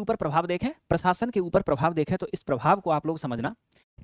ऊपर प्रभाव देखें प्रशासन के ऊपर प्रभाव देखें तो इस प्रभाव को आप लोग समझना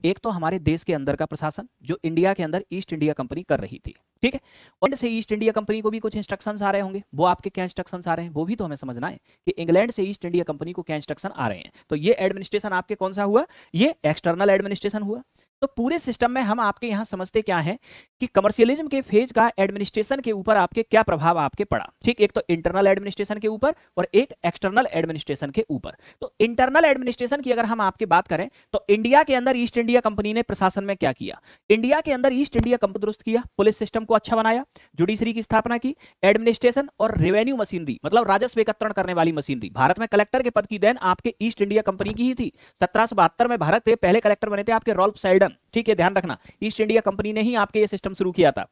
एक तो हमारे देश के अंदर का प्रशासन जो इंडिया के अंदर ईस्ट इंडिया कंपनी कर रही थी ठीक है इंग्लैंड से ईस्ट इंडिया कंपनी को भी कुछ इंस्ट्रक्शन आ रहे होंगे वो आपके क्या इंस्ट्रक्शन आ रहे हैं वो भी तो हमें समझना है कि इंग्लैंड से ईस्ट इंडिया कंपनी को क्या इंस्ट्रक्शन आ रहे हैं तो ये एडमिनिस्ट्रेशन आपके कौन सा हुआ ये एक्सटर्नल एडमिनिस्ट्रेशन हुआ तो पूरे सिस्टम में हम आपके यहाँ समझते क्या है कि कमर्शियलिज्म के फेज का एडमिनिस्ट्रेशन के ऊपर आपके क्या प्रभाव आपके पड़ा ठीक एक तो इंटरनल एडमिनिस्ट्रेशन के ऊपर और एक एक्सटर्नल एडमिनिस्ट्रेशन के ऊपर तो इंटरनल एडमिनिस्ट्रेशन की अगर हम आपकी बात करें तो इंडिया के अंदर ईस्ट इंडिया कंपनी ने प्रशासन में क्या किया इंडिया के अंदर ईस्ट इंडिया कंपनी दुरुस्त किया पुलिस सिस्टम को अच्छा बनाया जुडिशरी की स्थापना की एडमिनिस्ट्रेशन और रेवेन्यू मशीनरी मतलब राजस्व एकत्रण करने वाली मशीनरी भारत में कलेक्टर के पद की देन आपके ईस्ट इंडिया कंपनी की ही थी सत्रह में भारत के पहले कलेक्टर बने थे आपके रॉल्फ साइडन सिस्टम ठीक है ध्यान रखना ईस्ट इंडिया कंपनी ने ही आपके ये सिस्टम शुरू किया था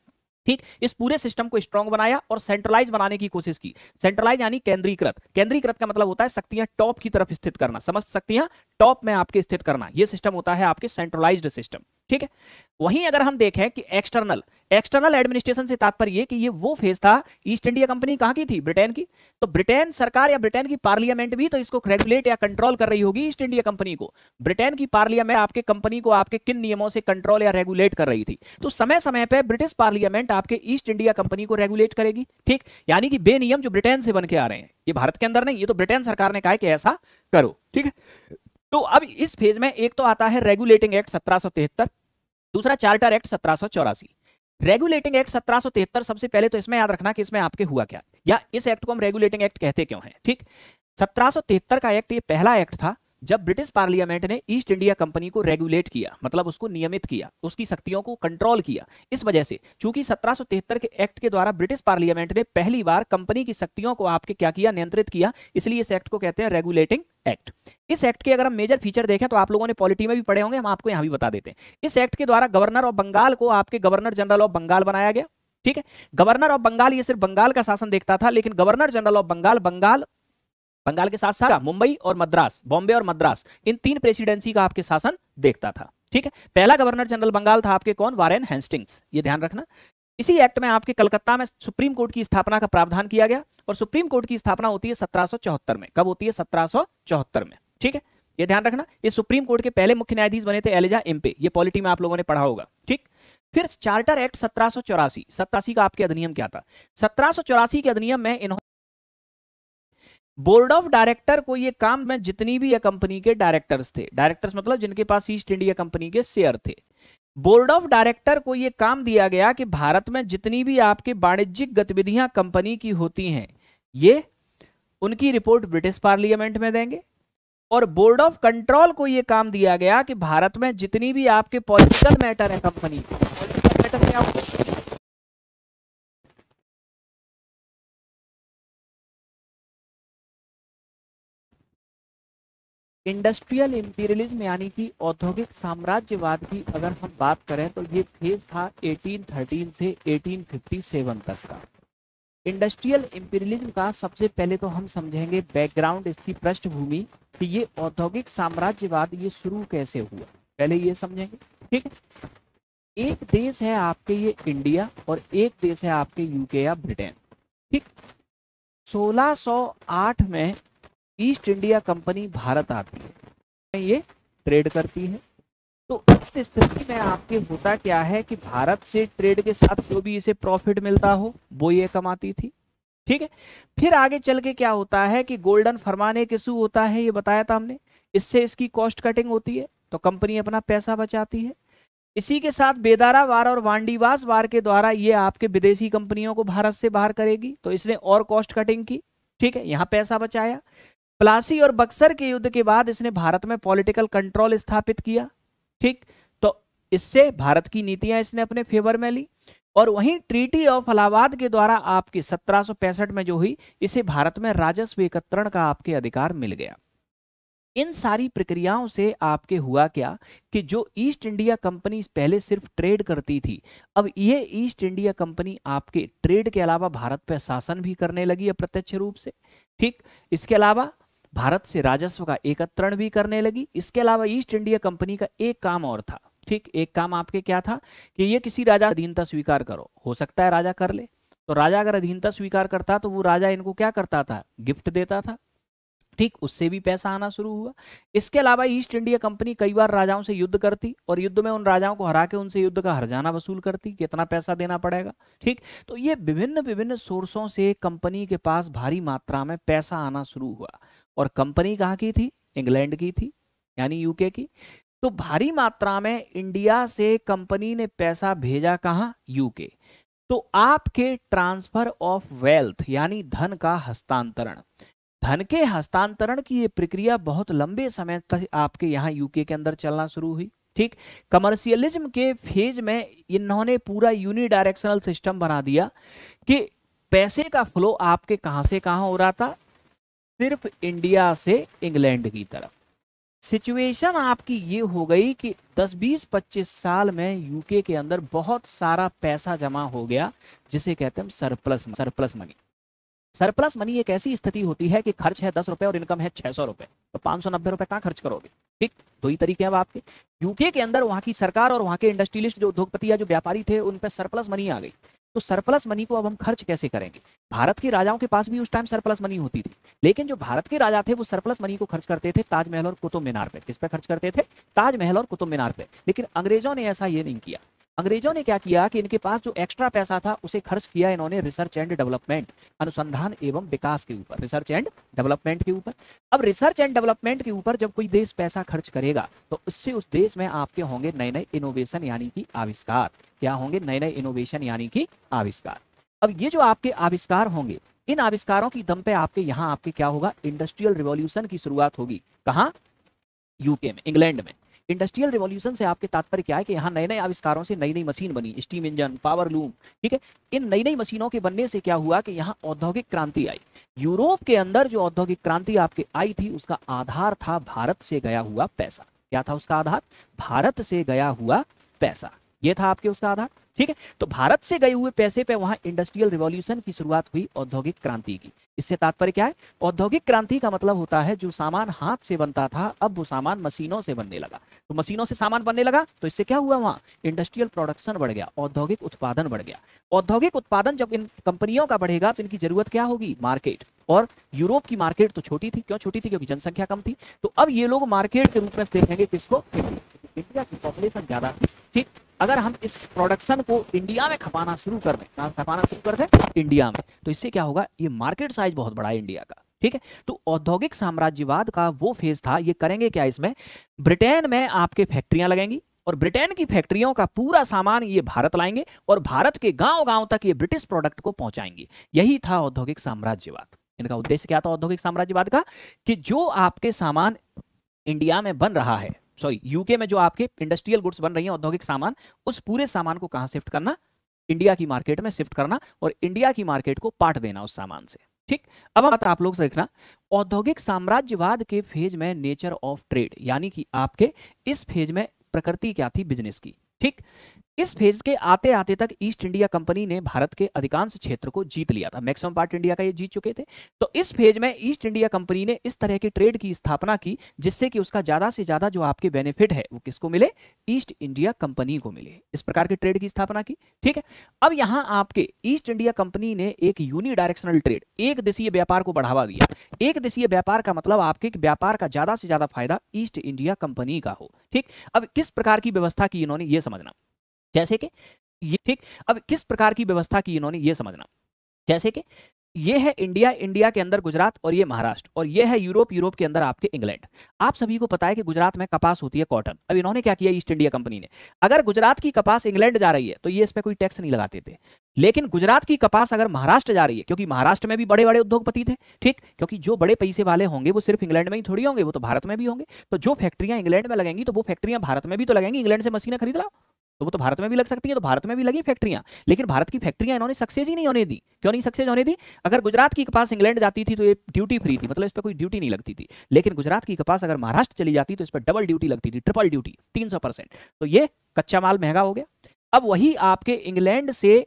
ठीक इस पूरे सिस्टम को स्ट्रॉन्ग बनाया और सेंट्रलाइज बनाने की कोशिश की सेंट्रलाइज यानी केंद्रीकृत केंद्रीकृत का मतलब होता है शक्तियां टॉप की तरफ स्थित करना समझ शक्तियां टॉप में आपके स्थित करना यह सिस्टम होता है आपके सेंट्रलाइज्ड सिस्टम ठीक है वहीं अगर हम देखें कि एक्सटर्नल एक्सटर्नल एडमिनिस्ट्रेशन से तात्पर्य कि ये वो फेज था ईस्ट इंडिया कंपनी कहाँ की थी ब्रिटेन की तो ब्रिटेन सरकार या ब्रिटेन की पार्लियामेंट भी तो इसको रेगुलेट या कंट्रोल कर रही होगी ईस्ट इंडिया कंपनी को ब्रिटेन की पार्लियामेंट आपके कंपनी को आपके किन नियमों से कंट्रोल या रेगुलेट कर रही थी तो समय समय पर ब्रिटिश पार्लियामेंट आपके ईस्ट इंडिया कंपनी को रेगुलेट करेगी ठीक यानी कि बेनियम जो ब्रिटेन से बन के आ रहे हैं ये भारत के अंदर नहीं ये तो ब्रिटेन सरकार ने कहा कि ऐसा करो ठीक है तो अब इस फेज में एक तो आता है रेगुलेटिंग एक्ट सत्रह दूसरा चार्टर एक्ट सत्रह रेगुलेटिंग एक्ट सत्रह सबसे पहले तो इसमें याद रखना कि इसमें आपके हुआ क्या या इस एक्ट को हम रेगुलेटिंग एक्ट कहते क्यों है ठीक सत्रह का एक्ट ये पहला एक्ट था जब ब्रिटिश पार्लियामेंट ने ईस्ट इंडिया कंपनी को रेगुलेट किया मतलब उसको नियमित किया उसकी शक्तियों को कंट्रोल किया इस वजह से चूंकि 1773 के एक्ट के द्वारा ब्रिटिश पार्लियामेंट ने पहली बार कंपनी की शक्तियों को आपके क्या किया नियंत्रित किया इसलिए इस एक्ट को कहते हैं रेगुलेटिंग एक्ट इस एक्ट के अगर हम मेजर फीचर देखें तो आप लोगों ने पॉलिटी में भी पढ़े होंगे हम आपको यहां भी बता देते हैं इस एक्ट के द्वारा गवर्नर ऑफ बंगाल को आपके गवर्नर जनरल ऑफ बंगाल बनाया गया ठीक है गवर्नर ऑफ बंगाल ये सिर्फ बंगाल का शासन देखता था लेकिन governor general of Bengal Bengal Bengal के साथ साथ मुंबई और मद्रास बॉम्बे और मद्रास इन तीन प्रेसिडेंसी का आपके शासन देखता था ठीक है पहला गवर्नर जनरल बंगाल था आपके कौन वारेन हेस्टिंग्स ये ध्यान रखना इसी एक्ट में आपके कलकत्ता में सुप्रीम कोर्ट की स्थापना का प्रावधान किया गया और सुप्रीम कोर्ट की स्थापना होती है सत्रह में कब होती है सत्रह में ठीक है ये ध्यान रखना ये सुप्रीम कोर्ट के पहले मुख्य न्यायाधीश बने थे एलिजा एमपे ये पॉलिटी में आप लोगों ने पढ़ा होगा ठीक फिर चार्टर एक्ट सत्रह सौ का आपके अधिनियम क्या था सत्रह के अधिनियम में इन्होंने बोर्ड ऑफ डायरेक्टर को ये काम में जितनी भी कंपनी के डायरेक्टर्स थे डायरेक्टर्स मतलब जिनके पास ईस्ट इंडिया कंपनी के शेयर थे बोर्ड ऑफ डायरेक्टर को यह काम दिया गया कि भारत में जितनी भी आपके वाणिज्यिक गतिविधियां कंपनी की होती हैं ये उनकी रिपोर्ट ब्रिटिश पार्लियामेंट में देंगे और बोर्ड ऑफ कंट्रोल को यह काम दिया गया कि भारत में जितनी भी आपके पॉलिटिकल मैटर है कंपनी पॉलिटिकल मैटर क्या होते हैं इंडस्ट्रियल इंपीरियलिज्म यानी कि औद्योगिक साम्राज्यवाद की अगर हम बात करें तो ये फेज था 1813 से 1857 तक का इंडस्ट्रियल इंपीरियलिज्म का सबसे पहले तो हम समझेंगे बैकग्राउंड इसकी पृष्ठभूमि कि ये औद्योगिक साम्राज्यवाद ये शुरू कैसे हुआ पहले ये समझेंगे ठीक है एक देश है आपके ये इंडिया और एक देश है आपके यूके या ब्रिटेन ठीक 1608 में ईस्ट इंडिया कंपनी भारत आती है ये ट्रेड करती है तो इस स्थिति में आपके होता क्या है कि भारत से ट्रेड के साथ जो भी इसे प्रॉफिट मिलता हो वो ये कमाती थी ठीक है फिर आगे चल के क्या होता है कि गोल्डन फरमाने के सू होता है ये बताया था हमने इससे इसकी कॉस्ट कटिंग होती है तो कंपनी अपना पैसा बचाती है इसी के साथ बेदारा वार और वांडीवास वार के द्वारा ये आपके विदेशी कंपनियों को भारत से बाहर करेगी तो इसने और कॉस्ट कटिंग की ठीक है यहाँ पैसा बचाया प्लासी और बक्सर के युद्ध के बाद इसने भारत में पॉलिटिकल कंट्रोल स्थापित किया ठीक तो इससे भारत की नीतियां इसने अपने फेवर में ली और वहीं ट्रीटी ऑफ अलाहाबाद के द्वारा आपकी सत्रह में जो हुई इसे भारत में राजस्व एकत्रण का आपके अधिकार मिल गया इन सारी प्रक्रियाओं से आपके हुआ क्या कि जो ईस्ट इंडिया कंपनी पहले सिर्फ ट्रेड करती थी अब ये ईस्ट इंडिया कंपनी आपके ट्रेड के अलावा भारत पर शासन भी करने लगी अप्रत्यक्ष रूप से ठीक इसके अलावा भारत से राजस्व का एकत्रण भी करने लगी इसके अलावा ईस्ट इंडिया कंपनी का एक काम और था ठीक एक काम आपके क्या था कि ये किसी राजा अधीनता स्वीकार करो हो सकता है राजा कर ले तो राजा अगर अधीनता स्वीकार करता तो वो राजा इनको क्या करता था गिफ्ट देता था ठीक उससे भी पैसा आना शुरू हुआ इसके अलावा ईस्ट इंडिया कंपनी कई बार राजाओं से युद्ध करती और युद्ध में उन राजाओं को हरा के उनसे युद्ध का हरजाना वसूल करती कितना पैसा देना पड़ेगा ठीक तो ये विभिन्न विभिन्न सोर्सों से कंपनी के पास भारी मात्रा में पैसा आना शुरू हुआ और कंपनी कहाँ की थी इंग्लैंड की थी यानी यूके की तो भारी मात्रा में इंडिया से कंपनी ने पैसा भेजा कहाँ यूके तो आपके ट्रांसफर ऑफ वेल्थ यानी धन का हस्तांतरण धन के हस्तांतरण की ये प्रक्रिया बहुत लंबे समय तक आपके यहाँ यूके के अंदर चलना शुरू हुई ठीक कमर्शियलिज्म के फेज में इन्होंने पूरा यूनिडायरेक्शनल सिस्टम बना दिया कि पैसे का फ्लो आपके कहाँ से कहाँ हो रहा था सिर्फ इंडिया से इंग्लैंड की तरफ सिचुएशन आपकी ये हो गई कि 10 20 25 साल में यूके के अंदर बहुत सारा पैसा जमा हो गया जिसे कहते हैं surplus surplus money surplus money एक ऐसी स्थिति होती है कि खर्च है दस रुपए और इनकम है छह सौ रुपए तो पांच सौ नब्बे रुपए कहाँ खर्च करोगे ठीक दो ही तरीके हैं आपके यूके के अंदर वहां की सरकार और वहां के इंडस्ट्रियलिस्ट जो उद्योगपति या जो व्यापारी थे उन पर सरप्लस मनी आ गई तो सरप्लस मनी को अब हम खर्च कैसे करेंगे भारत के राजाओं के पास भी उस टाइम सरप्लस मनी होती थी लेकिन जो भारत के राजा थे वो सरप्लस मनी को खर्च करते थे ताजमहल और कुतुब मीनार पे किस पे खर्च करते थे ताजमहल और कुतुब मीनार पे लेकिन अंग्रेजों ने ऐसा ये नहीं किया अंग्रेजों ने क्या किया कि इनके पास जो एक्स्ट्रा पैसा था उसे खर्च किया इन्होंने रिसर्च एंड डेवलपमेंट अनुसंधान एवं विकास के ऊपर रिसर्च एंड डेवलपमेंट के ऊपर अब रिसर्च एंड डेवलपमेंट के ऊपर जब कोई देश पैसा खर्च करेगा तो उससे उस देश में आपके होंगे नए नए इनोवेशन यानी कि आविष्कार क्या होंगे नए नए इनोवेशन यानी कि आविष्कार अब ये जो आपके आविष्कार होंगे इन आविष्कारों की दम पे आपके यहाँ आपके क्या होगा इंडस्ट्रियल रिवोल्यूशन की शुरुआत होगी कहा यूके में इंग्लैंड में इंडस्ट्रियल रिवॉल्यूशन से आपके तात्पर्य क्या है कि यहाँ नए नए आविष्कारों से नई नई मशीन बनी स्टीम इंजन पावर लूम ठीक है इन नई नई मशीनों के बनने से क्या हुआ कि यहाँ औद्योगिक क्रांति आई यूरोप के अंदर जो औद्योगिक क्रांति आपके आई थी उसका आधार था भारत से गया हुआ पैसा क्या था उसका आधार भारत से गया हुआ पैसा ये था आपके उसका आधार ठीक है तो भारत से गए हुए पैसे पे वहां इंडस्ट्रियल रिवॉल्यूशन की शुरुआत हुई औद्योगिक क्रांति की इससे तात्पर्य क्या है औद्योगिक क्रांति का मतलब होता है जो सामान हाथ से बनता था अब वो सामान मशीनों से बनने लगा तो मशीनों से सामान बनने लगा तो इससे क्या हुआ वहां इंडस्ट्रियल प्रोडक्शन बढ़ गया औद्योगिक उत्पादन बढ़ गया औद्योगिक उत्पादन जब इन कंपनियों का बढ़ेगा तो इनकी जरूरत क्या होगी मार्केट और यूरोप की मार्केट तो छोटी थी क्यों छोटी थी क्योंकि जनसंख्या कम थी तो अब ये लोग मार्केट के रूप में देखेंगे किसको इंडिया की पॉपुलेशन ज्यादा थी ठीक अगर हम इस प्रोडक्शन को इंडिया में खपाना शुरू कर दें खपाना शुरू कर दें इंडिया में तो इससे क्या होगा ये मार्केट साइज साइज बहुत बड़ा है इंडिया का ठीक है तो औद्योगिक साम्राज्यवाद का वो फेज था ये करेंगे क्या इसमें ब्रिटेन में आपके फैक्ट्रियां लगेंगी और ब्रिटेन की फैक्ट्रियों का पूरा सामान ये भारत लाएंगे और भारत के गांव गांव तक ये ब्रिटिश प्रोडक्ट को पहुंचाएंगे यही था औद्योगिक साम्राज्यवाद इनका उद्देश्य क्या था औद्योगिक साम्राज्यवाद का कि जो आपके सामान इंडिया में बन रहा है सॉरी यूके में जो आपके इंडस्ट्रियल गुड्स बन रही है औद्योगिक सामान उस पूरे सामान को कहां शिफ्ट करना इंडिया की मार्केट में शिफ्ट करना और इंडिया की मार्केट को पाट देना उस सामान से ठीक अब हम आप लोग से देखना औद्योगिक साम्राज्यवाद के फेज में नेचर ऑफ ट्रेड यानी कि आपके इस फेज में प्रकृति क्या थी बिजनेस की ठीक इस फेज के आते आते तक ईस्ट इंडिया कंपनी ने भारत के अधिकांश क्षेत्र को जीत लिया था मैक्सिमम पार्ट इंडिया का ये जीत चुके थे तो इस फेज में ईस्ट इंडिया कंपनी ने इस तरह की ट्रेड की स्थापना की जिससे कि उसका ज्यादा से ज्यादा जो आपके बेनिफिट है वो किसको मिले ईस्ट इंडिया कंपनी को मिले इस प्रकार के ट्रेड की स्थापना की ठीक है अब यहाँ आपके ईस्ट इंडिया कंपनी ने एक यूनि ट्रेड एक देशीय व्यापार को बढ़ावा दिया एक देशीय व्यापार का मतलब आपके व्यापार का ज्यादा से ज्यादा फायदा ईस्ट इंडिया कंपनी का हो ठीक अब किस प्रकार की व्यवस्था की इन्होंने ये समझना जैसे कि ये ठीक अब किस प्रकार की व्यवस्था की इन्होंने ये समझना जैसे कि ये है इंडिया इंडिया के अंदर गुजरात और ये महाराष्ट्र और ये है यूरोप यूरोप के अंदर आपके इंग्लैंड आप सभी को पता है कि गुजरात में कपास होती है कॉटन अब इन्होंने क्या किया ईस्ट इंडिया कंपनी ने अगर गुजरात की कपास इंग्लैंड जा रही है तो ये इस पर कोई टैक्स नहीं लगाते थे लेकिन गुजरात की कपास अगर महाराष्ट्र जा रही है क्योंकि महाराष्ट्र में भी बड़े बड़े उद्योगपति थे ठीक क्योंकि जो बड़े पैसे वाले होंगे वो सिर्फ इंग्लैंड में ही थोड़ी होंगे वो तो भारत में भी होंगे तो जो फैक्ट्रियां इंग्लैंड में लगेंगी तो वो फैक्ट्रियां भारत में भी तो लगेंगी इंग्लैंड से मशीनें खरीद लाओ तो वो तो भारत में भी लग सकती है तो भारत में भी लगी फैक्ट्रियां लेकिन भारत की फैक्ट्रियां इन्होंने सक्सेस ही नहीं होने दी क्यों नहीं सक्सेस होने दी अगर गुजरात की कपास इंग्लैंड जाती थी तो ये ड्यूटी फ्री थी मतलब इस पर कोई ड्यूटी नहीं लगती थी लेकिन गुजरात की कपास अगर महाराष्ट्र चली जाती तो इस पर डबल ड्यूटी लगती थी ट्रिपल ड्यूटी तीन तो ये कच्चा माल महंगा हो गया अब वही आपके इंग्लैंड से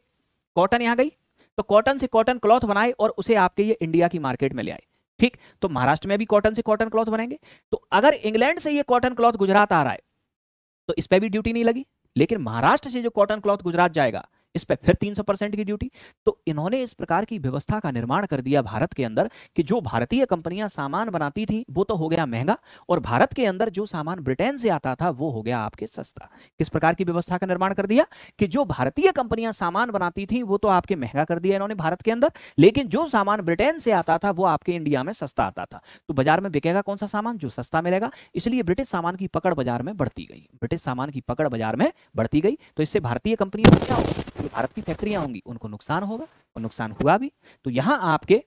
कॉटन यहाँ गई तो कॉटन से कॉटन क्लॉथ बनाए और उसे आपके ये इंडिया की मार्केट में ले आए ठीक तो महाराष्ट्र में भी कॉटन से कॉटन क्लॉथ बनेंगे तो अगर इंग्लैंड से ये कॉटन क्लॉथ गुजरात आ रहा है तो इस पर भी ड्यूटी नहीं लगी लेकिन महाराष्ट्र से जो कॉटन क्लॉथ गुजरात जाएगा इस पर फिर 300 परसेंट की ड्यूटी तो इन्होंने इस प्रकार की व्यवस्था का निर्माण कर दिया भारत के अंदर कि जो भारतीय कंपनियां सामान बनाती थी वो तो हो गया महंगा और भारत के अंदर जो सामान ब्रिटेन से आता था वो हो गया आपके सस्ता किस प्रकार की व्यवस्था का निर्माण कर दिया कि जो भारतीय कंपनियां सामान बनाती थी वो तो आपके महंगा कर दिया इन्होंने भारत के अंदर लेकिन जो सामान ब्रिटेन से आता था वो आपके इंडिया में सस्ता आता था तो बाजार में बिकेगा कौन सा सामान जो सस्ता मिलेगा इसलिए ब्रिटिश सामान की पकड़ बाजार में बढ़ती गई ब्रिटिश सामान की पकड़ बाजार में बढ़ती गई तो इससे भारतीय कंपनियों को क्या होगा जो भारत की फैक्ट्रियां होंगी उनको नुकसान होगा और नुकसान हुआ भी तो यहां आपके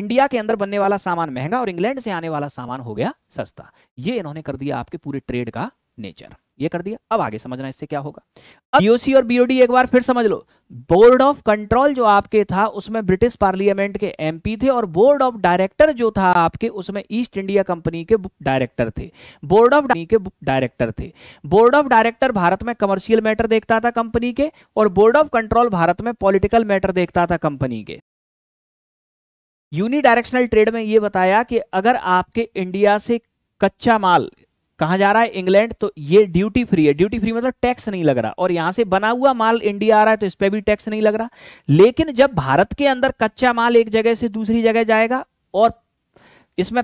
इंडिया के अंदर बनने वाला सामान महंगा और इंग्लैंड से आने वाला सामान हो गया सस्ता ये इन्होंने कर दिया आपके पूरे ट्रेड का नेचर ये कर दिया अब आगे समझना इससे क्या होगा अब बीओसी और बीओडी एक बार फिर समझ लो बोर्ड ऑफ कंट्रोल जो आपके था उसमें ब्रिटिश पार्लियामेंट के एमपी थे और बोर्ड ऑफ डायरेक्टर जो था आपके उसमें ईस्ट इंडिया कंपनी के डायरेक्टर थे बोर्ड ऑफ के डायरेक्टर थे बोर्ड ऑफ डायरेक्टर भारत में कमर्शियल मैटर देखता था कंपनी के और बोर्ड ऑफ कंट्रोल भारत में पॉलिटिकल मैटर देखता था कंपनी के यूनिडायरेक्शनल ट्रेड में यह बताया कि अगर आपके इंडिया से कच्चा माल कहा जा रहा है इंग्लैंड तो ये ड्यूटी फ्री है ड्यूटी फ्री मतलब टैक्स नहीं लग रहा और यहां से बना हुआ माल इंडिया आ रहा है तो इस पर भी टैक्स नहीं लग रहा लेकिन जब भारत के अंदर कच्चा माल एक जगह से दूसरी जगह जाएगा और इसमें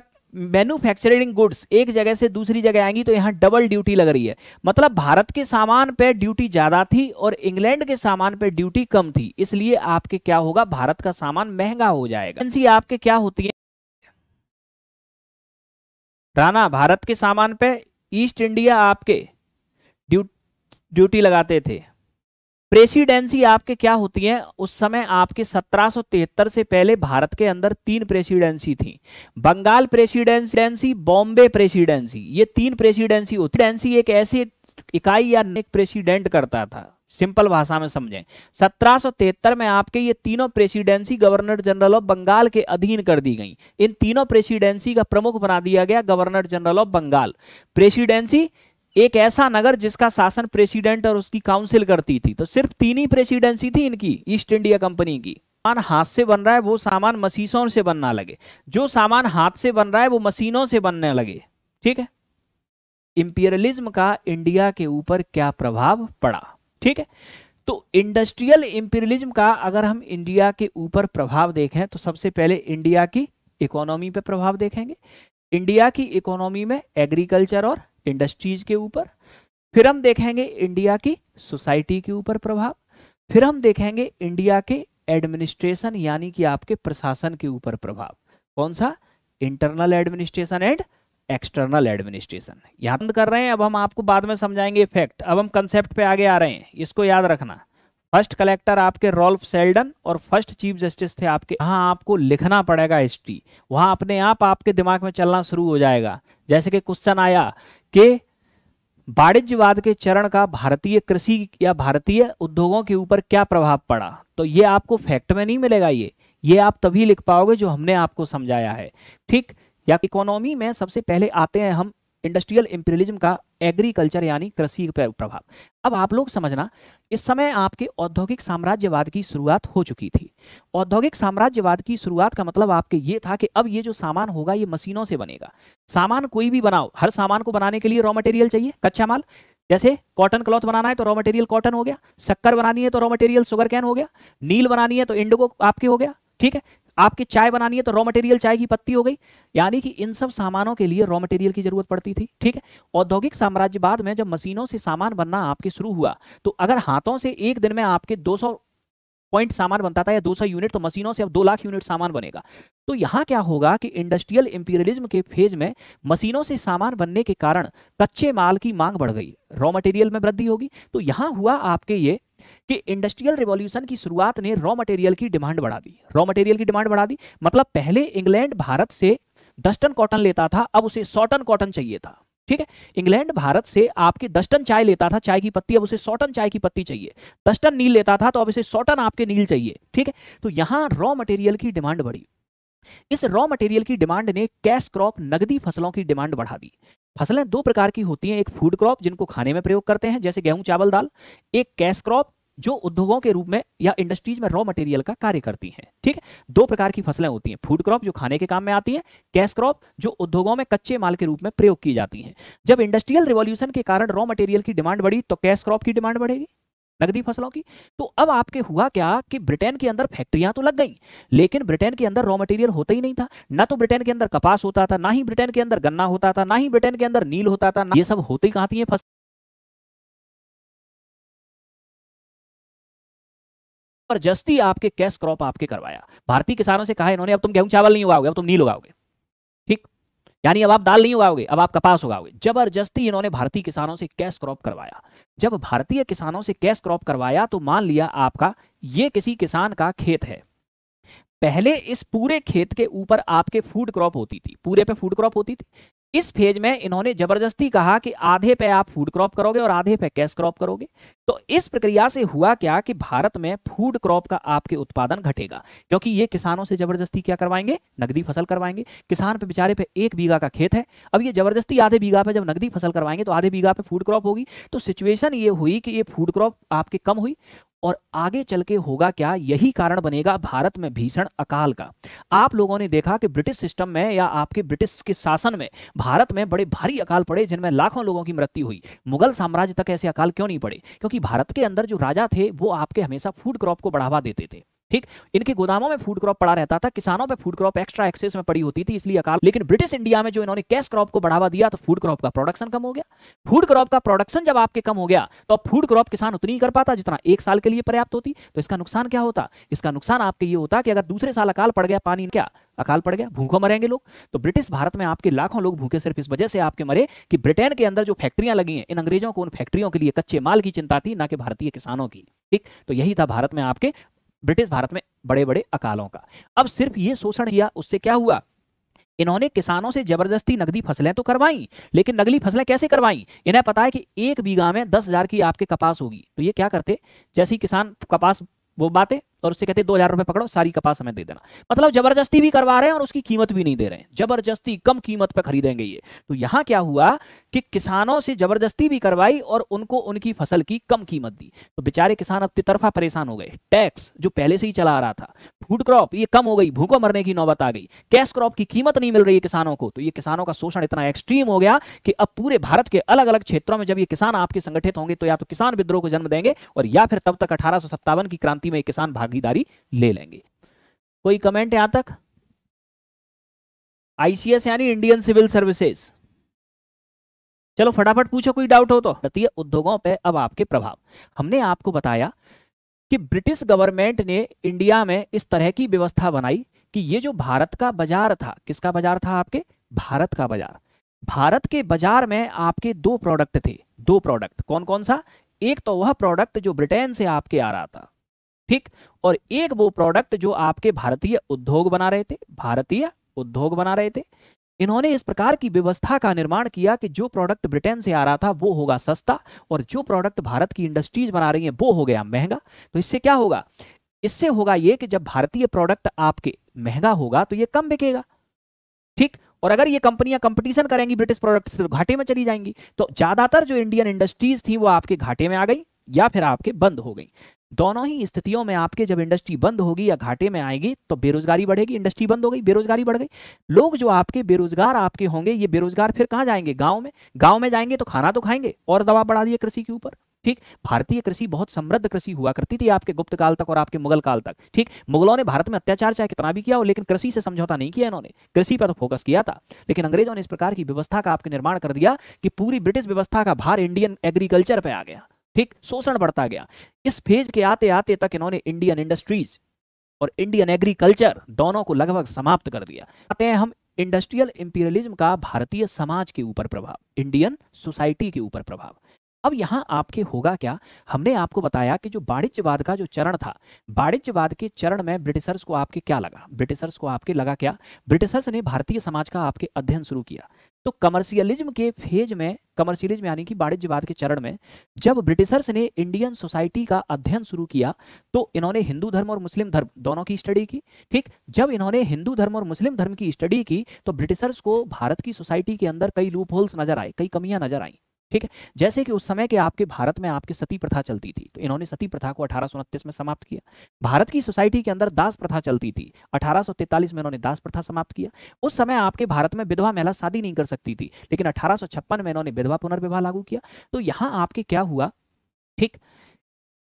मैन्युफैक्चरिंग गुड्स एक जगह से दूसरी जगह आएंगी तो यहाँ डबल ड्यूटी लग रही है मतलब भारत के सामान पे ड्यूटी ज़्यादा थी और इंग्लैंड के सामान पे ड्यूटी कम थी इसलिए आपके क्या होगा भारत का सामान महंगा हो जाएगा आपके क्या होती है राणा भारत के सामान पे ईस्ट इंडिया आपके ड्यू ड्यूटी लगाते थे प्रेसिडेंसी आपके क्या होती है उस समय आपके 1773 से पहले भारत के अंदर तीन प्रेसिडेंसी थी बंगाल प्रेसिडेंसी बॉम्बे प्रेसिडेंसी ये तीन प्रेसिडेंसी होती एक ऐसी इकाई या प्रेसिडेंट करता था सिंपल भाषा में समझें 1773 में आपके ये तीनों presidency governor general of Bengal के अधीन कर दी गई इन तीनों प्रेसिडेंसी का प्रमुख बना दिया गया governor general of Bengal presidency एक ऐसा नगर जिसका शासन प्रेसिडेंट और उसकी काउंसिल करती थी तो सिर्फ तीन ही प्रेसिडेंसी थी इनकी ईस्ट इंडिया कंपनी की सामान हाथ से बन रहा है वो सामान मशीनों से बनना लगे जो सामान हाथ से बन रहा है वो मशीनों से बनने लगे ठीक है इंपीरियलिज्म का इंडिया के ऊपर क्या प्रभाव पड़ा ठीक है तो इंडस्ट्रियल इंपीरियलिज्म का अगर हम इंडिया के ऊपर प्रभाव देखें तो सबसे पहले इंडिया की इकोनॉमी पर प्रभाव देखेंगे इंडिया की इकोनॉमी में एग्रीकल्चर और इंडस्ट्रीज के ऊपर फिर हम देखेंगे इंडिया की सोसाइटी के ऊपर प्रभाव फिर हम देखेंगे इंडिया के एडमिनिस्ट्रेशन यानी कि आपके प्रशासन के ऊपर प्रभाव कौन सा internal administration and external administration याद कर रहे हैं अब हम आपको बाद में समझाएंगे इफेक्ट अब हम कंसेप्ट पे आगे आ रहे हैं इसको याद रखना फर्स्ट कलेक्टर आपके रोल्फ सेल्डन और फर्स्ट चीफ जस्टिस थे आपके वहाँ आपको लिखना पड़ेगा हिस्ट्री वहां अपने आप आपके दिमाग में चलना शुरू हो जाएगा जैसे कि क्वेश्चन आया कि वाणिज्यवाद के चरण का भारतीय कृषि या भारतीय उद्योगों के ऊपर क्या प्रभाव पड़ा तो ये आपको फैक्ट में नहीं मिलेगा ये ये आप तभी लिख पाओगे जो हमने आपको समझाया है ठीक या इकोनॉमी में सबसे पहले आते हैं हम इंडस्ट्रियल इंपेरियलिज्म का एग्रीकल्चर यानी कृषि पर प्रभाव अब आप लोग समझना इस समय आपके औद्योगिक साम्राज्यवाद की शुरुआत हो चुकी थी औद्योगिक साम्राज्यवाद की शुरुआत का मतलब आपके ये था कि अब ये जो सामान होगा ये मशीनों से बनेगा सामान कोई भी बनाओ हर सामान को बनाने के लिए रॉ मटेरियल चाहिए कच्चा माल जैसे कॉटन क्लॉथ बनाना है तो रॉ मटेरियल कॉटन हो गया शक्कर बनानी है तो रॉ मटेरियल शुगर कैन हो गया नील बनानी है तो इंडिगो आपके हो गया ठीक है आपकी चाय बनानी है तो रॉ मटेरियल चाय की पत्ती हो गई यानी कि इन सब सामानों के लिए रॉ मटेरियल की जरूरत पड़ती थी ठीक है औद्योगिक साम्राज्यवाद में जब मशीनों से सामान बनना आपके शुरू हुआ तो अगर हाथों से एक दिन में आपके 200 पॉइंट सामान बनता था या 200 यूनिट तो मशीनों से अब दो लाख यूनिट सामान बनेगा तो यहाँ क्या होगा कि इंडस्ट्रियल इंपीरियलिज्म के फेज में मशीनों से सामान बनने के कारण कच्चे माल की मांग बढ़ गई रॉ मटेरियल में वृद्धि होगी तो यहाँ हुआ आपके ये कि इंडस्ट्रियल रिवॉल्यूशन की शुरुआत ने रॉ मटेरियल की डिमांड बढ़ा दी रॉ मटेरियल की डिमांड बढ़ा दी मतलब पहले इंग्लैंड भारत से दस टन कॉटन लेता था अब उसे सौ टन कॉटन चाहिए था ठीक है इंग्लैंड भारत से आपके दस टन चाय लेता था चाय की पत्ती अब उसे सौ टन चाय की पत्ती चाहिए दस टन नील लेता था तो अब इसे सौ टन आपके नील चाहिए ठीक है तो यहाँ रॉ मटेरियल की डिमांड बढ़ी इस रॉ मटेरियल की डिमांड ने कैश क्रॉप नगदी फसलों की डिमांड बढ़ा दी फसलें दो प्रकार की होती हैं एक फूड क्रॉप जिनको खाने में प्रयोग करते हैं जैसे गेहूं चावल दाल एक कैश क्रॉप जो उद्योगों के रूप में या इंडस्ट्रीज में रॉ मटेरियल का कार्य करती हैं ठीक है दो प्रकार की फसलें होती हैं फूड क्रॉप जो खाने के काम में आती हैं कैश क्रॉप जो उद्योगों में कच्चे माल के रूप में प्रयोग की जाती हैं जब इंडस्ट्रियल रिवॉल्यूशन के कारण रॉ मटेरियल की डिमांड बढ़ी तो कैश क्रॉप की डिमांड बढ़ेगी नकदी फसलों की तो अब आपके हुआ क्या कि ब्रिटेन के अंदर फैक्ट्रियां तो लग गई लेकिन ब्रिटेन के अंदर रॉ मटेरियल होता ही नहीं था ना तो ब्रिटेन के अंदर कपास होता था ना ही ब्रिटेन के अंदर गन्ना होता था ना ही ब्रिटेन के अंदर नील होता था ये सब होते ही कहाँ थी फसल जस्ती आपके कैश क्रॉप आपके करवाया भारतीय किसानों से कहा इन्होंने अब तुम गेहूं चावल नहीं उगाओगे अब तुम नील उगाओगे यानी अब आप दाल नहीं उगाओगे अब आप कपास उगाओगे जबरदस्ती इन्होंने भारतीय किसानों से कैश क्रॉप करवाया जब भारतीय किसानों से कैश क्रॉप करवाया तो मान लिया आपका ये किसी किसान का खेत है पहले इस पूरे खेत के ऊपर आपके फूड क्रॉप होती थी पूरे पे फूड क्रॉप होती थी इस फेज में इन्होंने जबरदस्ती कहा कि आधे पे आप फूड क्रॉप करोगे और आधे पे कैश क्रॉप करोगे तो इस प्रक्रिया से हुआ क्या कि भारत में फूड क्रॉप का आपके उत्पादन घटेगा क्योंकि ये किसानों से जबरदस्ती क्या करवाएंगे नगदी फसल करवाएंगे किसान पे बेचारे पे एक बीघा का खेत है अब ये जबरदस्ती आधे बीघा पे जब नगदी फसल करवाएंगे तो आधे बीघा पे फूड क्रॉप होगी तो सिचुएशन ये हुई कि ये फूड क्रॉप आपके कम हुई और आगे चल के होगा क्या यही कारण बनेगा भारत में भीषण अकाल का आप लोगों ने देखा कि ब्रिटिश सिस्टम में या आपके ब्रिटिश के शासन में भारत में बड़े भारी अकाल पड़े जिनमें लाखों लोगों की मृत्यु हुई मुगल साम्राज्य तक ऐसे अकाल क्यों नहीं पड़े क्योंकि भारत के अंदर जो राजा थे वो आपके हमेशा फूड क्रॉप को बढ़ावा देते थे ठीक इनके गोदामों में फूड क्रॉप पड़ा रहता था किसानों पर फूड क्रॉप एक्स्ट्रा एक्सेस में पड़ी होती थी इसलिए अकाल लेकिन ब्रिटिश इंडिया में जो इन्होंने कैश क्रॉप को बढ़ावा दिया तो फूड क्रॉप का प्रोडक्शन कम हो गया फूड क्रॉप का प्रोडक्शन जब आपके कम हो गया तो फूड क्रॉप किसान उतनी कर पाता जितना एक साल के लिए पर्याप्त होती तो इसका नुकसान क्या होता इसका नुकसान आपके ये होता कि अगर दूसरे साल अकाल पड़ गया पानी क्या अकाल पड़ गया भूखों मरेंगे लोग तो ब्रिटिश भारत में आपके लाखों लोग भूखे सिर्फ इस वजह से आपके मरे कि ब्रिटेन के अंदर जो फैक्ट्रियां लगी हैं इन अंग्रेजों को उन फैक्ट्रियों के लिए कच्चे माल की चिंता थी ना कि भारतीय किसानों की ठीक तो यही था भारत में आपके ब्रिटिश भारत में बड़े बड़े अकालों का अब सिर्फ ये शोषण किया उससे क्या हुआ इन्होंने किसानों से जबरदस्ती नगदी फसलें तो करवाई लेकिन नगली फसलें कैसे करवाई इन्हें पता है कि एक बीघा में दस हजार की आपके कपास होगी तो ये क्या करते जैसे ही किसान कपास वो बातें और उससे कहते हैं दो हजार रुपये पकड़ो सारी कपास हमें दे देना मतलब जबरदस्ती भी करवा रहे हैं और उसकी कीमत भी नहीं दे रहे हैं जबरदस्ती कम कीमत पर खरीदेंगे ये तो यहां क्या हुआ कि किसानों से जबरदस्ती भी करवाई और उनको उनकी फसल की कम कीमत दी तो बेचारे किसान अब तरफा परेशान हो गए टैक्स जो पहले से ही चला आ रहा था फूड क्रॉप ये कम हो गई भूखों मरने की नौबत आ गई कैश क्रॉप की कीमत नहीं मिल रही है किसानों को तो ये किसानों का शोषण इतना एक्सट्रीम हो गया कि अब पूरे भारत के अलग अलग क्षेत्रों में जब ये किसान आपके संगठित होंगे तो या तो किसान विद्रोह को जन्म देंगे और या फिर तब तक अठारह की क्रांति में किसान भाग भागीदारी ले लेंगे कोई कमेंट यहां तक आईसीएस यानी इंडियन सिविल सर्विसेज चलो फटाफट पूछो कोई डाउट हो तो भारतीय उद्योगों पर अब आपके प्रभाव हमने आपको बताया कि ब्रिटिश गवर्नमेंट ने इंडिया में इस तरह की व्यवस्था बनाई कि ये जो भारत का बाजार था किसका बाजार था आपके भारत का बाजार भारत के बाजार में आपके दो प्रोडक्ट थे दो प्रोडक्ट कौन कौन सा एक तो वह प्रोडक्ट जो ब्रिटेन से आपके आ रहा था ठीक और एक वो प्रोडक्ट जो आपके भारतीय उद्योग बना रहे थे भारतीय उद्योग बना रहे थे इन्होंने इस प्रकार की व्यवस्था का निर्माण किया कि जो प्रोडक्ट ब्रिटेन से आ रहा था वो होगा सस्ता और जो प्रोडक्ट भारत की इंडस्ट्रीज बना रही है वो हो गया महंगा तो इससे क्या होगा इससे होगा ये कि जब भारतीय प्रोडक्ट आपके महंगा होगा तो ये कम बिकेगा ठीक और अगर ये कंपनियां कंपटीशन करेंगी ब्रिटिश प्रोडक्ट से तो घाटे में चली जाएंगी तो ज्यादातर जो इंडियन इंडस्ट्रीज थी वो आपके घाटे में आ गई या फिर आपके बंद हो गई दोनों ही स्थितियों में आपके जब इंडस्ट्री बंद होगी या घाटे में आएगी तो बेरोजगारी बढ़ेगी इंडस्ट्री बंद हो गई बेरोजगारी बढ़ गई लोग जो आपके बेरोजगार आपके होंगे ये बेरोजगार फिर कहाँ जाएंगे गाँव में गाँव में जाएंगे तो खाना तो खाएंगे और दबाव बढ़ा दिए कृषि के ऊपर ठीक भारतीय कृषि बहुत समृद्ध कृषि हुआ करती थी आपके गुप्त काल तक और आपके मुगल काल तक ठीक मुगलों ने भारत में अत्याचार चाहे कितना भी किया हो लेकिन कृषि से समझौता नहीं किया इन्होंने कृषि पर तो फोकस किया था लेकिन अंग्रेजों ने इस प्रकार की व्यवस्था का आपके निर्माण कर दिया कि पूरी ब्रिटिश व्यवस्था का भार इंडियन एग्रीकल्चर पर आ गया ठीक शोषण बढ़ता गया इस फेज के आते आते तक इन्होंने इंडियन इंडस्ट्रीज और इंडियन एग्रीकल्चर दोनों को लगभग समाप्त कर दिया आते हैं हम इंडस्ट्रियल इंपीरियलिज्म का भारतीय समाज के ऊपर प्रभाव इंडियन सोसाइटी के ऊपर प्रभाव अब यहाँ आपके होगा क्या हमने आपको बताया कि जो वाणिज्यवाद का जो चरण था वाणिज्यवाद के चरण में ब्रिटिशर्स को आपके क्या लगा ब्रिटिशर्स को आपके लगा क्या ब्रिटिशर्स ने भारतीय समाज का आपके अध्ययन शुरू किया तो कमर्शियलिज्म के फेज में कमर्शियलिज्म यानी कि वाणिज्यवाद के चरण में जब ब्रिटिशर्स ने इंडियन सोसाइटी का अध्ययन शुरू किया तो इन्होंने हिंदू धर्म और मुस्लिम धर्म दोनों की स्टडी की ठीक जब इन्होंने हिंदू धर्म और मुस्लिम धर्म की स्टडी की तो ब्रिटिशर्स को भारत की सोसाइटी के अंदर कई लूप होल्स नजर आए कई कमियां नजर आई ठीक है जैसे कि उस समय के आपके भारत में आपकी सती प्रथा चलती थी तो इन्होंने सती प्रथा को अठारह में समाप्त किया भारत की सोसाइटी के अंदर दास प्रथा चलती थी अठारह में इन्होंने दास प्रथा समाप्त किया उस समय आपके भारत में विधवा महिला शादी नहीं कर सकती थी लेकिन अठारह में इन्होंने विधवा पुनर्विवाह लागू किया तो यहाँ आपके क्या हुआ ठीक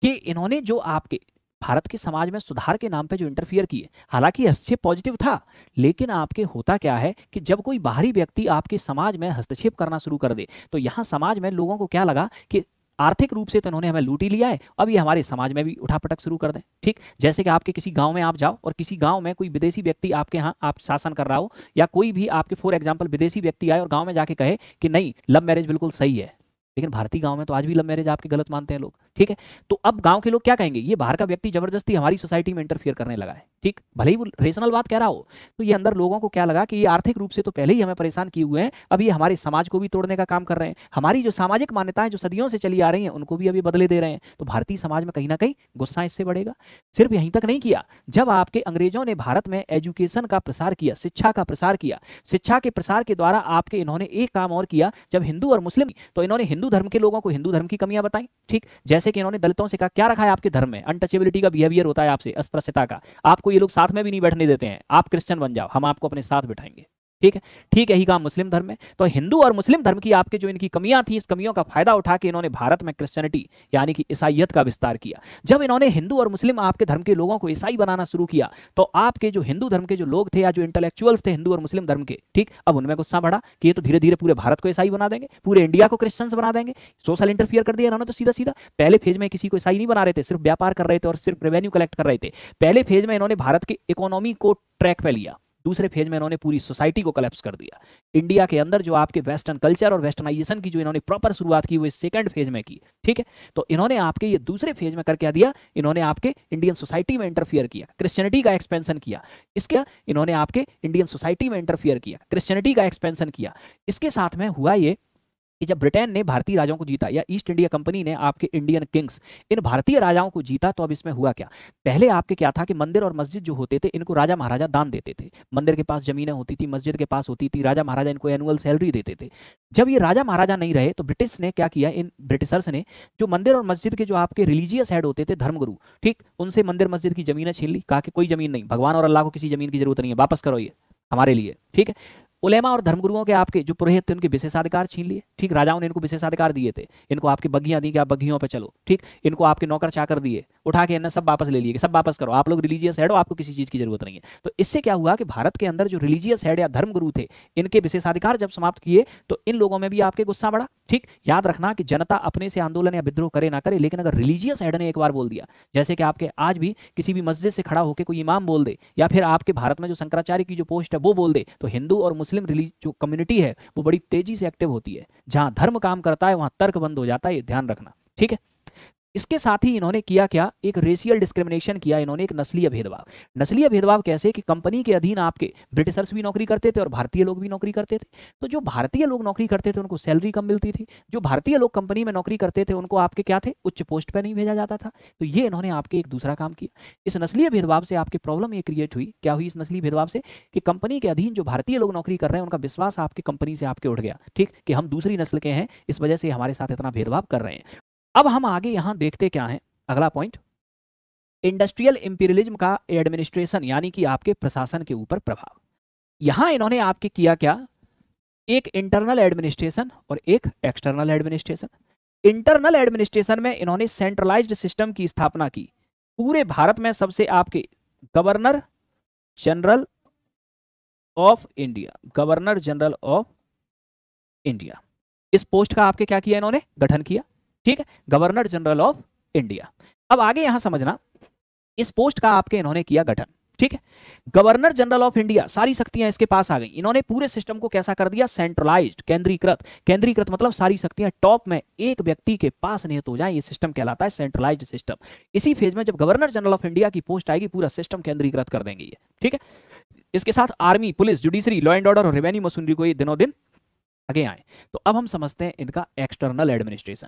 कि इन्होंने जो आपके भारत के समाज में सुधार के नाम पे जो इंटरफियर किए हालांकि हस्तक्षेप पॉजिटिव था लेकिन आपके होता क्या है कि जब कोई बाहरी व्यक्ति आपके समाज में हस्तक्षेप करना शुरू कर दे तो यहाँ समाज में लोगों को क्या लगा कि आर्थिक रूप से तो इन्होंने हमें लूटी लिया है अब ये हमारे समाज में भी उठापटक शुरू कर दें ठीक जैसे कि आपके किसी गांव में आप जाओ और किसी गांव में कोई विदेशी व्यक्ति आपके यहाँ आप शासन कर रहा हो या कोई भी आपके फॉर एग्जाम्पल विदेशी व्यक्ति आए और गाँव में जाके कहे कि नहीं लव मैरिज बिल्कुल सही है लेकिन भारतीय गांव में तो आज भी लव मैरिज आपके गलत मानते हैं लोग ठीक है तो अब गांव के लोग क्या कहेंगे ये बाहर का व्यक्ति जबरदस्ती हमारी सोसाइटी में इंटरफियर करने लगा है ठीक भले ही वो रेशनल बात कह रहा हो तो ये अंदर लोगों को क्या लगा कि ये आर्थिक रूप से तो पहले ही हमें परेशान किए हुए हैं अब ये हमारे समाज को भी तोड़ने का काम कर रहे हैं हमारी जो सामाजिक मान्यताएं जो सदियों से चली आ रही है उनको भी अभी बदले दे रहे हैं तो भारतीय समाज में कहीं ना कहीं गुस्सा इससे बढ़ेगा सिर्फ यहीं तक नहीं किया जब आपके अंग्रेजों ने भारत में एजुकेशन का प्रसार किया शिक्षा का प्रसार किया शिक्षा के प्रसार के द्वारा आपके इन्होंने एक काम और किया जब हिंदू और मुस्लिम तो इन्होंने हिंदू धर्म के लोगों को हिंदू धर्म की कमियां बताई ठीक जैसे कि इन्होंने दलितों से कहा क्या रखा है आपके धर्म में अनटचेबिलिटी का बिहेवियर होता है आपसे अस्पृश्यता का आपको ये लोग साथ में भी नहीं बैठने देते हैं आप क्रिश्चियन बन जाओ हम आपको अपने साथ बैठाएंगे ठीक है ठीक है ही कहा मुस्लिम धर्म में तो हिंदू और मुस्लिम धर्म की आपके जो इनकी कमियां थी इस कमियों का फायदा उठा के इन्होंने भारत में क्रिश्चियनिटी यानी कि ईसाइत का विस्तार किया जब इन्होंने हिंदू और मुस्लिम आपके धर्म के लोगों को ईसाई बनाना शुरू किया तो आपके जो हिंदू धर्म के जो लोग थे या जो इंटेलेक्चुअल्स थे हिंदू और मुस्लिम धर्म के ठीक अब उनमें गुस्सा बढ़ा कि ये तो धीरे धीरे पूरे भारत को ईसाई बना देंगे पूरे इंडिया को क्रिश्चियंस बना देंगे सोशल इंटरफियर कर दिया इन्होंने तो सीधा सीधा पहले फेज में किसी को ईसाई नहीं बना रहे थे सिर्फ व्यापार कर रहे थे और सिर्फ रेवेन्यू कलेक्ट कर रहे थे पहले फेज में इन्होंने भारत की इकोनॉमी को ट्रैक पर लिया दूसरे फेज में इन्होंने पूरी सोसाइटी को कलेप्स कर दिया इंडिया के अंदर जो आपके वेस्टर्न कल्चर और वेस्टर्नाइजेशन की जो इन्होंने प्रॉपर शुरुआत की वो इस सेकंड फेज में की ठीक है तो इन्होंने आपके ये दूसरे फेज में कर क्या दिया इन्होंने आपके इंडियन सोसाइटी में इंटरफियर किया क्रिश्चियनिटी का एक्सपेंशन किया इसके इन्होंने आपके इंडियन सोसाइटी में इंटरफियर किया क्रिश्चियनिटी का एक्सपेंशन किया इसके साथ में हुआ ये कि जब ब्रिटेन ने भारतीय राजाओं को जीता या ईस्ट इंडिया कंपनी ने आपके इंडियन किंग्स इन भारतीय राजाओं को जीता तो अब इसमें हुआ क्या पहले आपके क्या था कि मंदिर और मस्जिद जो होते थे इनको राजा महाराजा दान देते थे मंदिर के पास जमीनें होती थी मस्जिद के पास होती थी राजा महाराजा इनको एनुअल सैलरी देते थे जब ये राजा महाराजा नहीं रहे तो ब्रिटिश ने क्या किया इन ब्रिटिशर्स ने जो मंदिर और मस्जिद के जो आपके रिलीजियस हेड होते थे धर्मगुरु ठीक उनसे मंदिर मस्जिद की जमीनें छीन ली कहा कि कोई जमीन नहीं भगवान और अल्लाह को किसी जमीन की जरूरत नहीं है वापस करो ये हमारे लिए ठीक है उलेमा और धर्मगुरुओं के आपके जो पुरोहित थे उनके विशेषाधिकार छीन लिए ठीक राजाओं ने इनको विशेषाधिकार दिए थे इनको आपकी बग्घियाँ दी कि आप बग्घियों पर चलो ठीक इनको आपके नौकर चाकर दिए उठा के इन्हें सब वापस ले लिए सब वापस करो आप लोग रिलीजियस हेड हो आपको किसी चीज़ की जरूरत नहीं है तो इससे क्या हुआ कि भारत के अंदर जो रिलीजियस हेड या धर्मगुरु थे इनके विशेषाधिकार जब समाप्त किए तो इन लोगों में भी आपके गुस्सा बढ़ा ठीक याद रखना कि जनता अपने से आंदोलन या विद्रोह करे ना करे लेकिन अगर रिलीजियस हेड ने एक बार बोल दिया जैसे कि आपके आज भी किसी भी मस्जिद से खड़ा होकर कोई इमाम बोल दे या फिर आपके भारत में जो शंकराचार्य की जो पोस्ट है वो बोल दे तो हिंदू और मुस्लिम मुस्लिम रिलीज जो कम्युनिटी है वो बड़ी तेजी से एक्टिव होती है जहां धर्म काम करता है वहां तर्क बंद हो जाता है ये ध्यान रखना ठीक है इसके साथ ही इन्होंने किया क्या एक रेशियल डिस्क्रिमिनेशन किया इन्होंने एक नस्लीय भेदभाव नस्लीय भेदभाव कैसे कि कंपनी के अधीन आपके ब्रिटिशर्स भी नौकरी करते थे और भारतीय लोग भी नौकरी करते थे तो जो भारतीय लोग नौकरी करते थे उनको सैलरी कम मिलती थी जो भारतीय लोग कंपनी में नौकरी करते थे उनको आपके क्या थे उच्च पोस्ट पर नहीं भेजा जाता था तो ये इन्होंने आपके एक दूसरा काम किया इस नस्लीय भेदभाव से आपकी प्रॉब्लम ये क्रिएट हुई क्या हुई इस नस्लीय भेदभाव से कि कंपनी के अधीन जो भारतीय लोग नौकरी कर रहे हैं उनका विश्वास आपकी कंपनी से आपके उठ गया ठीक कि हम दूसरी नस्ल के हैं इस वजह से हमारे साथ इतना भेदभाव कर रहे हैं अब हम आगे यहां देखते क्या है अगला पॉइंट इंडस्ट्रियल इंपीरियलिज्म का एडमिनिस्ट्रेशन यानी कि आपके प्रशासन के ऊपर प्रभाव यहां इन्होंने आपके किया क्या एक इंटरनल एडमिनिस्ट्रेशन और एक एक्सटर्नल एडमिनिस्ट्रेशन इंटरनल एडमिनिस्ट्रेशन में इन्होंने सेंट्रलाइज्ड सिस्टम की स्थापना की पूरे भारत में सबसे आपके governor general of India governor general of India इस पोस्ट का आपके क्या किया इन्होंने गठन किया ठीक है गवर्नर जनरल ऑफ इंडिया अब आगे यहां समझना इस पोस्ट का आपके इन्होंने किया गठन ठीक है गवर्नर जनरल ऑफ इंडिया सारी शक्तियां इसके पास आ गई इन्होंने पूरे सिस्टम को कैसा कर दिया सेंट्रलाइज केंद्रीकृत केंद्रीकृत मतलब सारी शक्तियां टॉप में एक व्यक्ति के पास नहीं हो जाए ये सिस्टम कहलाता है सेंट्रलाइज सिस्टम इसी फेज में जब गवर्नर जनरल ऑफ इंडिया की पोस्ट आएगी पूरा सिस्टम केंद्रीकृत कर देंगे ठीक है इसके साथ army police judiciary law and order और रेवेन्यू मशीनरी को ये दिनों दिन आगे आए तो अब हम समझते हैं इनका एक्सटर्नल एडमिनिस्ट्रेशन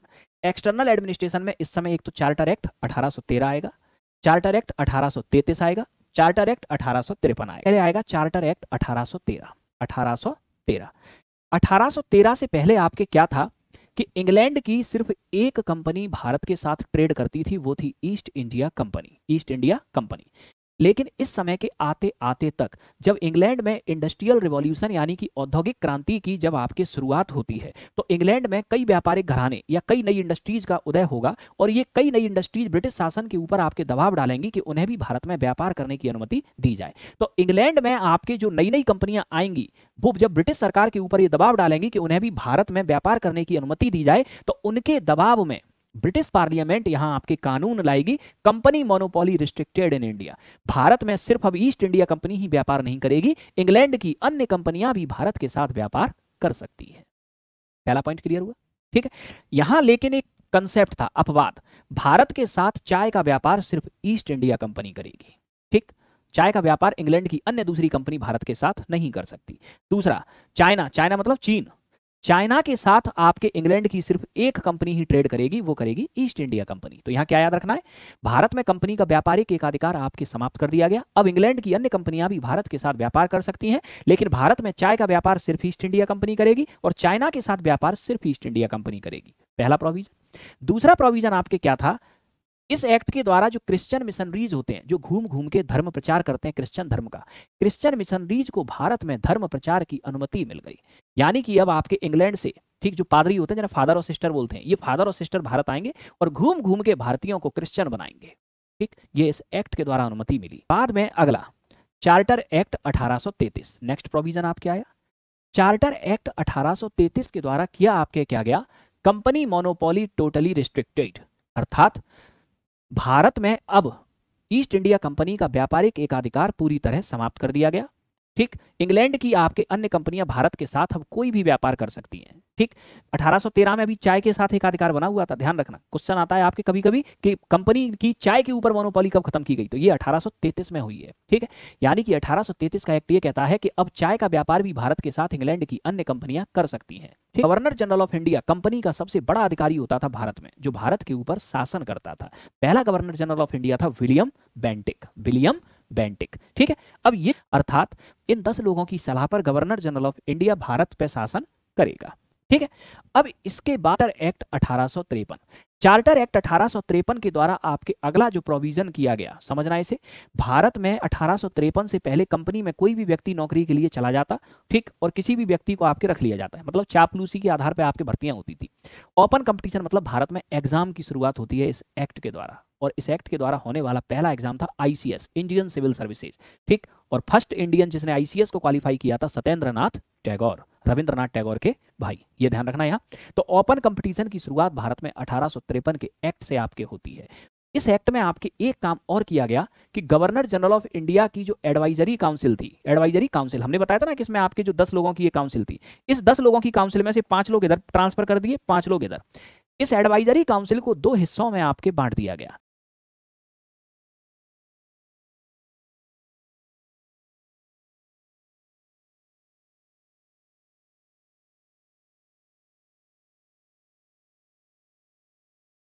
एक्सटर्नल एडमिनिस्ट्रेशन में इस समय एक तो चार्टर एक्ट 1813 आएगा चार्टर एक्ट 1833 आएगा चार्टर एक्ट अठारह आएगा पहले आएगा चार्टर एक्ट अठारह 1813 तेरह से पहले आपके क्या था कि इंग्लैंड की सिर्फ एक कंपनी भारत के साथ ट्रेड करती थी वो थी East India company East India company लेकिन इस समय के आते आते तक जब इंग्लैंड में इंडस्ट्रियल रिवॉल्यूशन यानी कि औद्योगिक क्रांति की जब आपकी शुरुआत होती है तो इंग्लैंड में कई व्यापारिक घराने या कई नई इंडस्ट्रीज का उदय होगा और ये कई नई इंडस्ट्रीज ब्रिटिश शासन के ऊपर आपके दबाव डालेंगी कि उन्हें भी भारत में व्यापार करने की अनुमति दी जाए तो इंग्लैंड में आपके जो नई नई कंपनियां आएंगी वो जब ब्रिटिश सरकार के ऊपर ये दबाव डालेंगी कि उन्हें भी भारत में व्यापार करने की अनुमति दी जाए तो उनके दबाव में ब्रिटिश पार्लियामेंट यहां आपके कानून लाएगी company monopoly restricted in India Bharat में सिर्फ अब ईस्ट इंडिया कंपनी ही व्यापार नहीं करेगी इंग्लैंड की अन्य कंपनियां भी भारत के साथ व्यापार कर सकती है पहला पॉइंट क्लियर हुआ ठीक है यहां लेकिन एक कंसेप्ट था अपवाद भारत के साथ चाय का व्यापार सिर्फ ईस्ट इंडिया कंपनी करेगी ठीक चाय का व्यापार इंग्लैंड की अन्य दूसरी कंपनी भारत के साथ नहीं कर सकती दूसरा चाइना चाइना मतलब चीन चाइना के साथ आपके इंग्लैंड की सिर्फ एक कंपनी ही ट्रेड करेगी वो करेगी ईस्ट इंडिया कंपनी तो यहाँ क्या याद रखना है भारत में कंपनी का व्यापारिक एकाधिकार आपके समाप्त कर दिया गया अब इंग्लैंड की अन्य कंपनियां भी भारत के साथ व्यापार कर सकती हैं लेकिन भारत में चाय का व्यापार सिर्फ ईस्ट इंडिया कंपनी करेगी और चाइना के साथ व्यापार सिर्फ ईस्ट इंडिया कंपनी करेगी पहला प्रोविजन दूसरा प्रोविजन आपके क्या था इस एक्ट के द्वारा जो क्रिश्चियन मिशनरीज होते हैं जो घूम घूम के धर्म प्रचार करते हैं क्रिश्चियन धर्म का क्रिश्चियन मिशनरीज को भारत में धर्म प्रचार की अनुमति मिल गई यानी कि अब आपके इंग्लैंड से ठीक जो पादरी होते हैं जिन्हें फादर और सिस्टर बोलते हैं ये फादर और सिस्टर भारत आएंगे और घूम घूम के भारतीयों को क्रिश्चियन बनाएंगे ठीक ये इस एक्ट के द्वारा अनुमति मिली बाद में अगला चार्टर एक्ट 1833 नेक्स्ट प्रोविजन आपके आया चार्टर एक्ट 1833 के द्वारा किया आपके क्या गया कंपनी मोनोपोली टोटली रिस्ट्रिक्टेड अर्थात भारत में अब ईस्ट इंडिया कंपनी का व्यापारिक एकाधिकार पूरी तरह समाप्त कर दिया गया ठीक इंग्लैंड की आपके अन्य कंपनियां भारत के साथ अब कोई भी व्यापार कर सकती हैं ठीक 1813 में अभी चाय के साथ एक अधिकार बना हुआ था ध्यान रखना क्वेश्चन आता है आपके कभी कभी कि कंपनी की चाय के ऊपर मोनोपोली कब खत्म की गई तो ये 1833 में हुई है ठीक है यानी कि 1833 का एक्ट तो ये कहता है कि अब चाय का व्यापार भी भारत के साथ इंग्लैंड की अन्य कंपनियां कर सकती है governor general of India company का सबसे बड़ा अधिकारी होता था भारत में जो भारत के ऊपर शासन करता था पहला गवर्नर जनरल ऑफ इंडिया था विलियम बैंटिक विलियम बैंटिक ठीक है अब ये अर्थात इन दस लोगों की सलाह पर governor general of India Bharat पर शासन करेगा ठीक है अब इसके बाद एक्ट अठारह चार्टर एक्ट अठारह के द्वारा आपके अगला जो प्रोविजन किया गया समझना इसे भारत में अठारह से पहले कंपनी में कोई भी व्यक्ति नौकरी के लिए चला जाता ठीक और किसी भी व्यक्ति को आपके रख लिया जाता है मतलब चापलूसी के आधार पर आपके भर्तियां होती थी ओपन कंपटीशन मतलब भारत में एग्जाम की शुरुआत होती है इस एक्ट के द्वारा और इस एक्ट के द्वारा होने वाला पहला एग्जाम था आईसीएस इंडियन सिविल सर्विसेज ठीक और फर्स्ट इंडियन जिसने आईसीएस को क्वालिफाई किया था सत्येंद्र टैगोर रविंद्रनाथ टैगोर के भाई ये ध्यान रखना यहाँ तो ओपन कंपटीशन की शुरुआत भारत में अठारह के एक्ट से आपके होती है इस एक्ट में आपके एक काम और किया गया कि गवर्नर जनरल ऑफ इंडिया की जो एडवाइजरी काउंसिल थी एडवाइजरी काउंसिल हमने बताया था ना कि इसमें आपके जो दस लोगों की ये काउंसिल थी इस दस लोगों की काउंसिल में से पांच लोग इधर ट्रांसफर कर दिए पांच लोग इधर इस एडवाइजरी काउंसिल को दो हिस्सों में आपके बांट दिया गया